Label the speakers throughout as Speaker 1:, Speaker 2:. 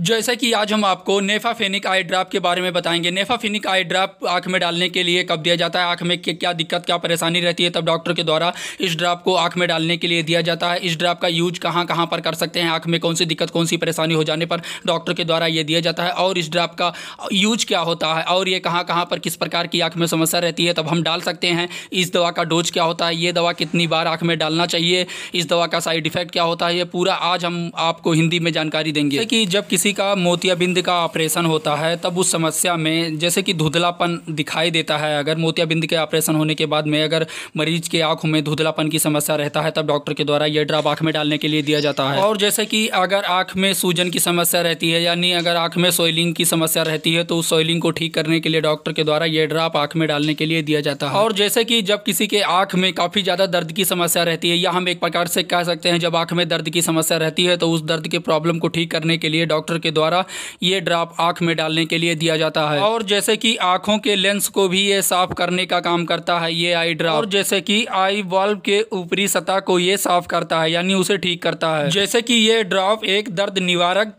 Speaker 1: जैसा कि आज हम आपको नेफाफेनिक आई ड्राप के बारे में बताएंगे नेफाफेनिक आई ड्राप आँख में डालने के लिए कब दिया जाता है आँख में क्या दिक्कत क्या परेशानी रहती है तब डॉक्टर के द्वारा इस ड्राप को आँख में डालने के लिए दिया जाता है इस ड्राप का यूज कहाँ कहाँ पर कर सकते हैं आँख में कौन सी दिक्कत कौन सी परेशानी हो जाने पर डॉक्टर के द्वारा ये दिया जाता है और इस ड्राप का यूज क्या होता है और ये कहाँ कहाँ पर किस प्रकार की आँख में समस्या रहती है तब हम डाल सकते हैं इस दवा का डोज क्या होता है ये दवा कितनी बार आँख में डालना चाहिए इस दवा का साइड इफेक्ट क्या होता है ये पूरा आज हम आपको हिंदी में जानकारी देंगे कि जब किसी किसी का मोतियाबिंद का ऑपरेशन होता है तब उस समस्या में जैसे कि धुधलापन दिखाई देता है अगर मोतियाबिंद के ऑपरेशन होने के बाद में अगर मरीज के आँखों में धुधलापन की समस्या रहता है तब डॉक्टर के द्वारा ये ड्राप आँख में डालने के लिए दिया जाता है और जैसे कि अगर आँख में सूजन की समस्या रहती है यानी अगर आँख में सोइलिंग की समस्या रहती है तो उस सोइलिंग को ठीक करने के लिए डॉक्टर के द्वारा ये ड्राप आँख में डालने के लिए दिया जाता है और जैसे कि जब किसी के आँख में काफ़ी ज़्यादा दर्द की समस्या रहती है या हम एक प्रकार से कह सकते हैं जब आँख में दर्द की समस्या रहती है तो उस दर्द के प्रॉब्लम को ठीक करने के लिए डॉक्टर डॉक्टर के द्वारा ये ड्राप आँख में डालने के लिए दिया जाता है और जैसे कि आँखों के लेंस को भी ये साफ करने का काम करता है ये आई ड्राप और जैसे कि आई बल्ब के ऊपरी सतह को ये साफ करता है यानी उसे ठीक करता है जैसे कि ये ड्राप एक दर्द निवारक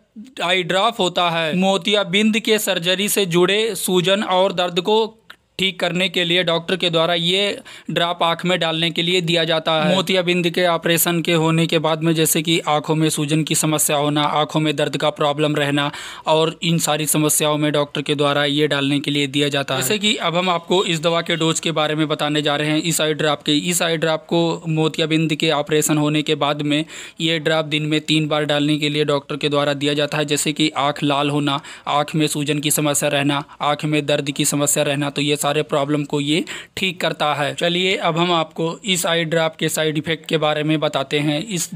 Speaker 1: आई ड्राफ होता है मोतियाबिंद के सर्जरी से जुड़े सूजन और दर्द को ठीक करने के लिए डॉक्टर के द्वारा ये ड्राप आँख में डालने के लिए दिया जाता है मोतियाबिंद के ऑपरेशन के होने के बाद में जैसे कि आँखों में सूजन की समस्या होना आँखों में दर्द का प्रॉब्लम रहना और इन सारी समस्याओं में डॉक्टर के द्वारा ये डालने के लिए दिया जाता है जैसे कि अब हम आपको इस दवा के डोज के बारे में बताने जा रहे हैं इस आई ड्राप के इस आई ड्राप को मोतियाबिंद के ऑपरेशन होने के बाद में ये ड्राप दिन में तीन बार डालने के लिए डॉक्टर के द्वारा दिया जाता है जैसे कि आँख लाल होना आँख में सूजन की समस्या रहना आँख में दर्द की समस्या रहना तो ये सारे प्रॉब्लम को ये ठीक करता है चलिए अब हम आपको इस आई ड्राप के साइड इफ़ेक्ट के बारे में बताते हैं इस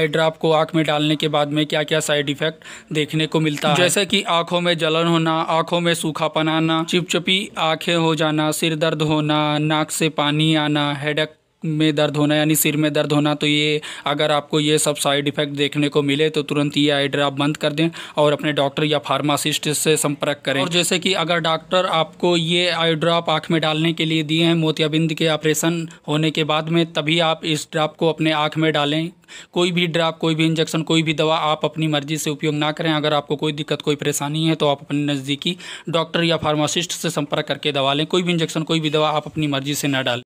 Speaker 1: आई ड्राप को आँख में डालने के बाद में क्या क्या साइड इफ़ेक्ट देखने को मिलता है जैसे कि आंखों में जलन होना आँखों में सूखापन आना चिपचिपी आंखें हो जाना सिर दर्द होना नाक से पानी आना हेडक में दर्द होना यानी सिर में दर्द होना तो ये अगर आपको ये सब साइड इफ़ेक्ट देखने को मिले तो तुरंत ये आई ड्राप बंद कर दें और अपने डॉक्टर या फार्मासिस्ट से संपर्क करें और जैसे कि अगर डॉक्टर आपको ये आई ड्राप आँख में डालने के लिए दिए हैं मोतियाबिंद के ऑपरेशन होने के बाद में तभी आप इस ड्राप को अपने आँख में डालें कोई भी ड्राप कोई भी इंजेक्शन कोई भी दवा आप अपनी मर्ज़ी से उपयोग ना करें अगर आपको कोई दिक्कत कोई परेशानी है तो आप अपने नज़दीकी डॉक्टर या फार्मासिस्ट से संपर्क करके दवा लें कोई भी इंजेक्शन कोई भी दवा आप अपनी मर्ज़ी से ना डालें